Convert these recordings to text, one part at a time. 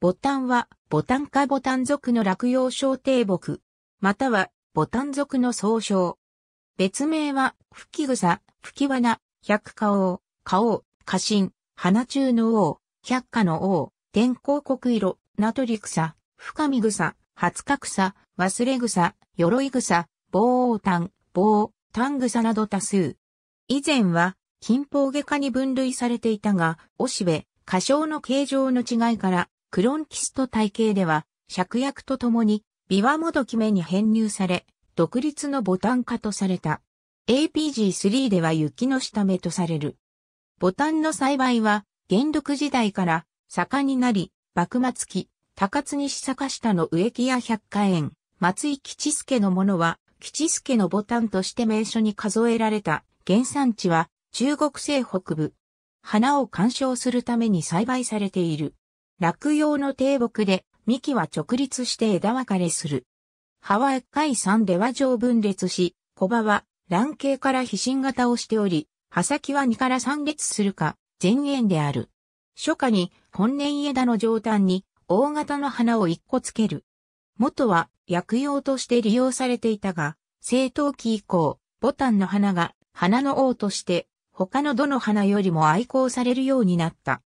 ボタンは、ボタンかボタン族の落葉小低木、または、ボタン族の総称。別名は、吹き草、吹き罠、百花王、花王、花心、花中の王、百花の王、天候国色、ナトリ草、深見草、初日草、忘れ草、鎧草、棒王丹、棒、丹草など多数。以前は、近方外科に分類されていたが、おしべ、花椒の形状の違いから、クロンキスト体系では、芍薬とともに、ビワモドキメに編入され、独立のボタン化とされた。APG3 では雪の下目とされる。ボタンの栽培は、元禄時代から盛んになり、幕末期、高津西坂下の植木屋百花園、松井吉助のものは、吉助のボタンとして名所に数えられた原産地は中国西北部。花を鑑賞するために栽培されている。落葉の低木で、幹は直立して枝分かれする。葉は1回3では上分裂し、小葉は卵形から飛信型をしており、葉先は2から3列するか、前縁である。初夏に本年枝の上端に大型の花を1個つける。元は薬用として利用されていたが、正当期以降、ボタンの花が花の王として他のどの花よりも愛好されるようになった。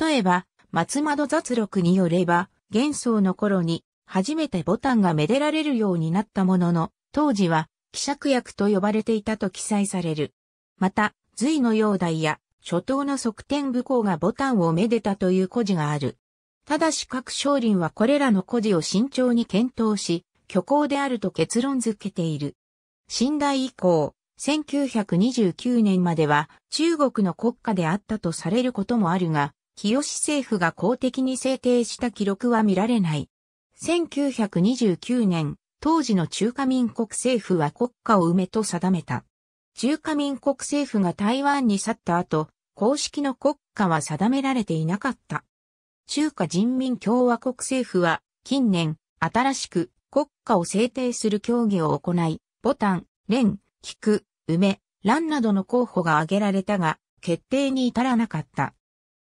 例えば、松窓雑録によれば、元宋の頃に初めてボタンがめでられるようになったものの、当時は、希釈薬と呼ばれていたと記載される。また、隋の煬帝や、初頭の側天武功がボタンをめでたという故事がある。ただし各商林はこれらの故事を慎重に検討し、虚構であると結論づけている。信代以降、1929年までは中国の国家であったとされることもあるが、日吉政府が公的に制定した記録は見られない。1929年、当時の中華民国政府は国家を埋めと定めた。中華民国政府が台湾に去った後、公式の国家は定められていなかった。中華人民共和国政府は、近年、新しく国家を制定する協議を行い、ボタン、連、菊、梅、蘭などの候補が挙げられたが、決定に至らなかった。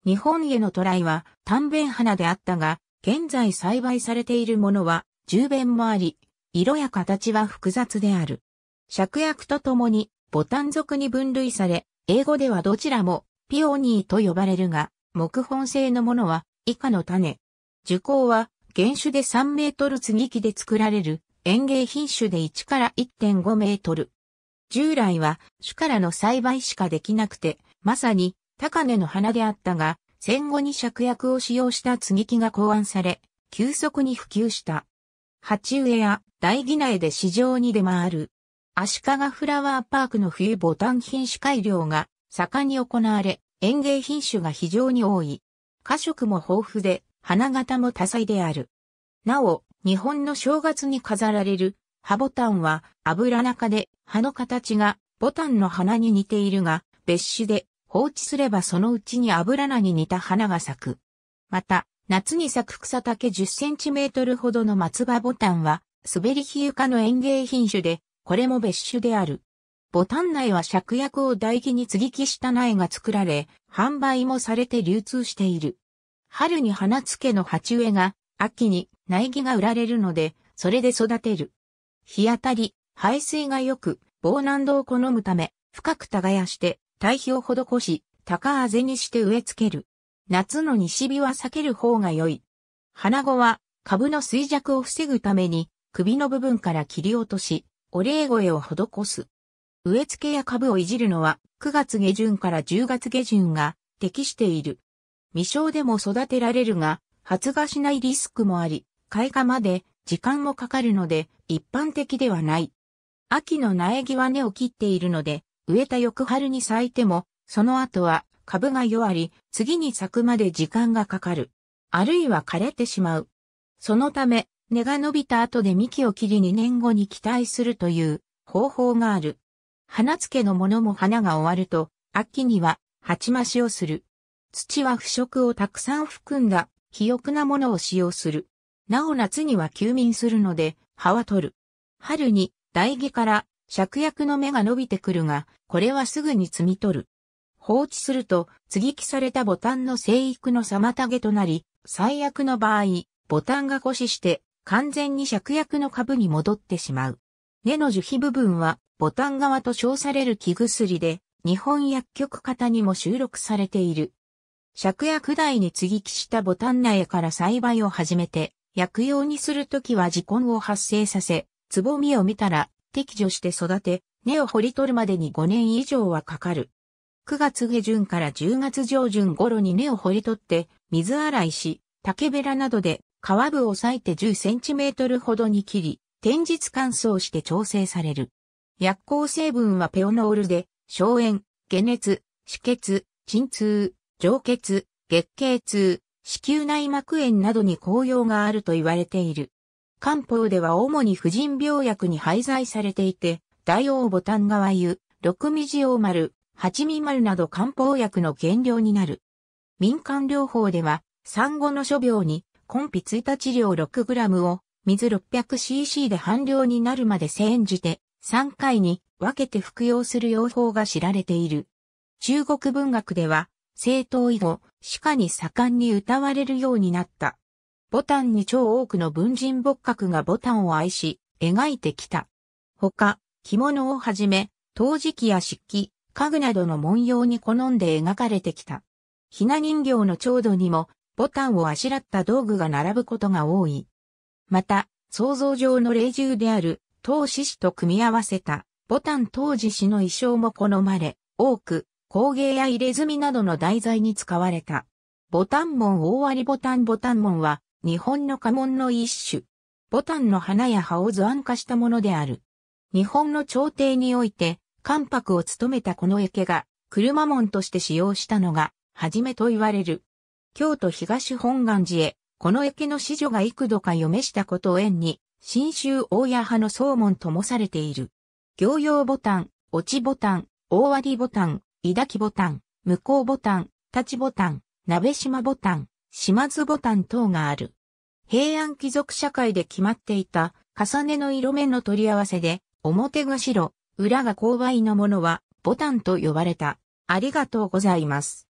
日本へのトライは短弁花であったが、現在栽培されているものは十弁もあり、色や形は複雑である。芍薬とともにボタン属に分類され、英語ではどちらもピオニーと呼ばれるが、木本製のものは以下の種。樹高は原種で3メートル継ぎ木で作られる園芸品種で1から1.5メートル。従来は種からの栽培しかできなくて、まさに高根の花であったが、戦後に芍薬を使用した継ぎ木が考案され、急速に普及した。鉢植えや大木苗で市場に出回る。足利フラワーパークの冬ボタン品種改良が盛んに行われ、園芸品種が非常に多い。花色も豊富で、花型も多彩である。なお、日本の正月に飾られる、葉ボタンは油中で、葉の形がボタンの花に似ているが、別種で放置すればそのうちに油菜に似た花が咲く。また、夏に咲く草丈10センチメートルほどの松葉ボタンは、滑り火床の園芸品種で、これも別種である。ボタン内は芍薬を大木に継ぎ木した苗が作られ、販売もされて流通している。春に花付けの鉢植えが、秋に苗木が売られるので、それで育てる。日当たり、排水が良く、防難度を好むため、深く耕して堆肥を施し、高あぜにして植え付ける。夏の西日は避ける方が良い。花子は株の衰弱を防ぐために首の部分から切り落とし、お礼声を施す。植え付けや株をいじるのは9月下旬から10月下旬が適している。未生でも育てられるが、発芽しないリスクもあり、開花まで時間もかかるので一般的ではない。秋の苗木は根を切っているので、植えた翌春に咲いても、その後は株が弱り、次に咲くまで時間がかかる。あるいは枯れてしまう。そのため、根が伸びた後で幹を切り2年後に期待するという方法がある。花付けのものも花が終わると、秋には鉢増しをする。土は腐食をたくさん含んだ肥沃なものを使用する。なお夏には休眠するので、葉は取る。春に、大木から芍薬の芽が伸びてくるが、これはすぐに摘み取る。放置すると、継ぎ木されたボタンの生育の妨げとなり、最悪の場合、ボタンが枯死して、完全に芍薬の株に戻ってしまう。根の樹皮部分は、ボタン側と称される木薬で、日本薬局型にも収録されている。芍薬台に継ぎ木したボタン苗から栽培を始めて、薬用にするときは事根を発生させ、つぼみを見たら適除して育て、根を掘り取るまでに5年以上はかかる。9月下旬から10月上旬頃に根を掘り取って、水洗いし、竹べらなどで皮部を割いて10センチメートルほどに切り、天日乾燥して調整される。薬効成分はペオノールで、消炎、解熱、止血、鎮痛、上血、月経痛、子宮内膜炎などに効用があると言われている。漢方では主に婦人病薬に廃材されていて、大王ボタン川湯、六味王丸、八味丸など漢方薬の原料になる。民間療法では、産後の諸病に、根皮1治療 6g を、水 600cc で半量になるまで煎じて、3回に分けて服用する用法が知られている。中国文学では、正当以後、歯科に盛んに歌われるようになった。ボタンに超多くの文人墨客がボタンを愛し、描いてきた。他、着物をはじめ、陶磁器や漆器、家具などの文様に好んで描かれてきた。ひな人形の調度にも、ボタンをあしらった道具が並ぶことが多い。また、想像上の霊獣である、陶獅子と組み合わせた、ボタン陶磁子の衣装も好まれ、多く、工芸や入れ墨などの題材に使われた。ボタン門大割ボタンボタン門は、日本の家紋の一種。ボタンの花や葉を図案化したものである。日本の朝廷において、関白を務めたこの池が、車門として使用したのが、はじめと言われる。京都東本願寺へ、この池の子女が幾度か嫁したことを縁に、新州大谷派の宗門ともされている。行用ボタン、落ちボタン、大割ボタン、抱きボタン、向こうボタン、立ちボタン、鍋島ボタン、島津ボタン等がある。平安貴族社会で決まっていた重ねの色面の取り合わせで、表が白、裏が勾配のものはボタンと呼ばれた。ありがとうございます。